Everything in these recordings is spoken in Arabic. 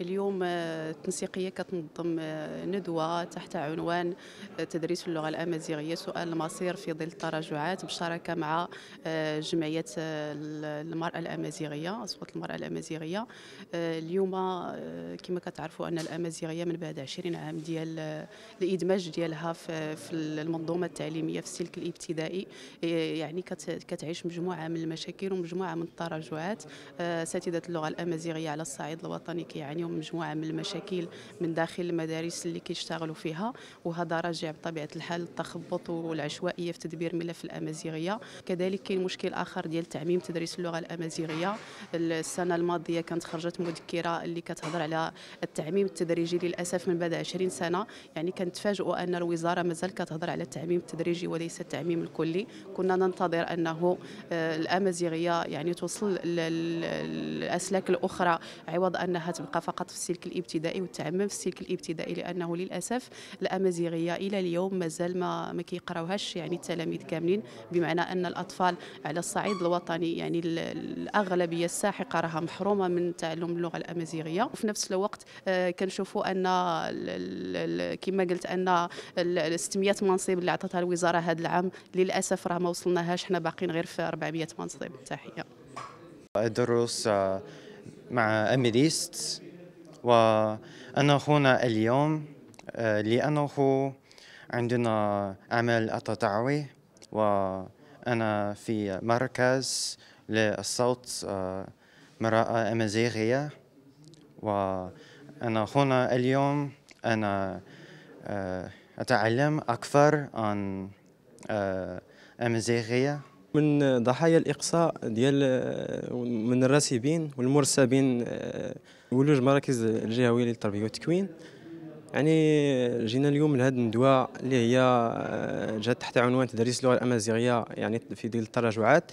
اليوم آه، التنسيقيه كتنظم آه، ندوه تحت عنوان آه، تدريس اللغه الامازيغيه سؤال المصير في ظل التراجعات بشراكه مع جمعيه المراه الامازيغيه اصوات المراه الامازيغيه اليوم كما كتعرفوا ان الامازيغيه من بعد 20 عام ديال الادماج ديالها في المنظومه التعليميه في السلك الابتدائي يعني كتعيش مجموعه من المشاكل ومجموعه من التراجعات اساتذه اللغه الامازيغيه على الصعيد الوطني كيعانيو اليوم مجموعه من المشاكل من داخل المدارس اللي كيشتغلوا فيها وهذا راجع بطبيعه الحال التخبط والعشوائيه في تدبير ملف الامازيغيه كذلك كاين مشكل اخر ديال تعميم تدريس اللغه الامازيغيه السنه الماضيه كانت خرجت مذكره اللي كتهضر على التعميم التدريجي للاسف من بعد 20 سنه يعني كنتفاجئوا ان الوزاره مازال كتهضر على التعميم التدريجي وليس التعميم الكلي كنا ننتظر انه آه، الامازيغيه يعني توصل للاسلاك الاخرى عوض انها تبقى فقط فقط في السلك الابتدائي والتعمم في السلك الابتدائي لانه للاسف الامازيغيه الى اليوم مازال ما ما كيقراوهاش يعني التلاميذ كاملين بمعنى ان الاطفال على الصعيد الوطني يعني الاغلبيه الساحقه راها محرومه من تعلم اللغه الامازيغيه وفي نفس الوقت آه، كنشوفوا ان كما قلت ان 600 منصب اللي عطاتها الوزاره هذا العام للاسف راه ما وصلناهاش حنا باقيين غير في 400 منصب تحيه الدروس مع اميليست وأنا هنا اليوم آه، لأنه عندنا عمل التطوعي وأنا في مركز للصوت آه، مرأة أمازيغية وأنا هنا اليوم أنا آه، أتعلم أكثر عن أمازيغية من ضحايا الإقصاء ديال من الراسبين والمرسبين آه، ولوج مراكز الجهوية للتربية والتكوين يعني جينا اليوم لهذه الندوة اللي هي آه، جات تحت عنوان تدريس اللغة الأمازيغية يعني في ظل التراجعات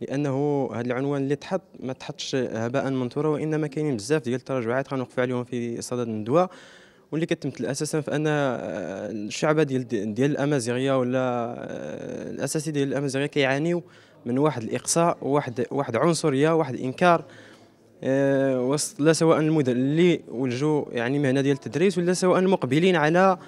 لأنه هذا العنوان اللي تحط ما تحطش هباء منثورا وإنما كاينين بزاف ديال التراجعات غنوقف عليهم في صدد الندوة واللي كتمثل اساسا في ان آه، الشعبه ديال ديال الامازيغيه ولا آه، الاساسي ديال الامازيغيه كيعانيو من واحد الاقصاء واحد واحد عنصريه واحد الانكار آه، وسط لا سواء المدن اللي ولجوا يعني مهنه ديال التدريس ولا سواء المقبلين على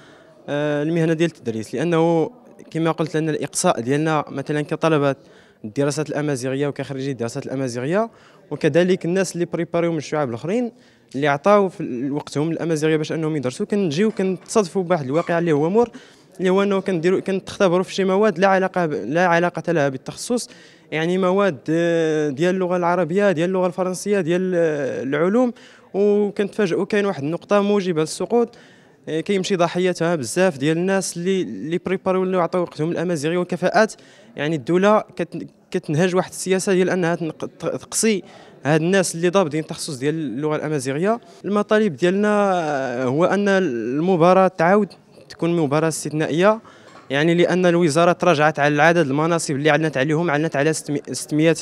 المهنه ديال التدريس لانه كما قلت لنا الاقصاء ديالنا مثلا كطلبه الدراسات الامازيغيه وكخريجي الدراسات الامازيغيه وكذلك الناس اللي بريباريو من الشعوب الاخرين اللي عطاو في وقتهم الامازيغيه باش انهم يدرسوا كنجيو كنتصادفوا بواحد الواقع اللي هو مور اللي هو انه كنديروا كنختبروا في شي مواد لا علاقه لا علاقه لها بالتخصص يعني مواد آه، ديال اللغه العربيه ديال اللغه الفرنسيه ديال آه، العلوم وكنتفاجئوا كاين واحد النقطه موجبه للسقوط إيه، كيمشي ضحيتها بزاف ديال الناس اللي اللي بريباريو اللي عطاو وقتهم الامازيغي والكفاءات يعني الدوله كتنهج واحد السياسه ديال انها تقصي هاد الناس اللي ضابطين التخصص ديال اللغه الامازيغيه المطالب ديالنا آه، هو ان المباراه تعاود تكون مباراه استثنائيه يعني لان الوزاره تراجعت على العدد المناصب اللي اعلنت عليهم اعلنت على 600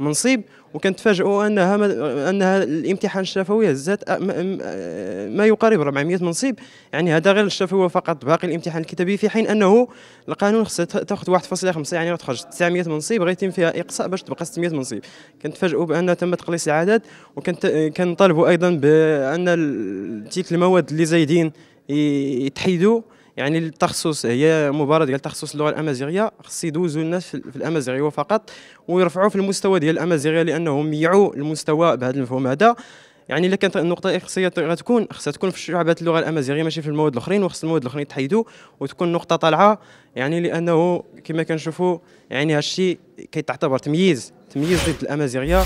منصيب وكنتفاجئوا انها انها الامتحان الشفوي هزات ما يقارب 400 منصيب يعني هذا غير الشفوي فقط باقي الامتحان الكتابي في حين انه القانون خصها تاخذ 1.5 يعني تخرج 900 منصيب غيتم فيها اقصاء باش تبقى 600 منصيب كنتفاجئوا بان تم تقليص العدد وكنطالبوا ايضا بان تلك المواد اللي زايدين يتحيدوا يعني التخصص هي مباراه ديال تخصص اللغه الامازيغيه خص يدوزوا الناس في الامازيغيه فقط ويرفعوا في المستوى ديال الامازيغيه لانهم يعوا المستوى بهذا المفهوم هذا يعني الا كانت النقطه الاساسيه غتكون خصها تكون في شعبات اللغه الامازيغيه ماشي في المواد الاخرين وخص المواد الاخرين تحيدوا وتكون نقطه طالعه يعني لانه كما كنشوفوا يعني هادشي كيتعتبر تمييز تمييز ضد الامازيغيه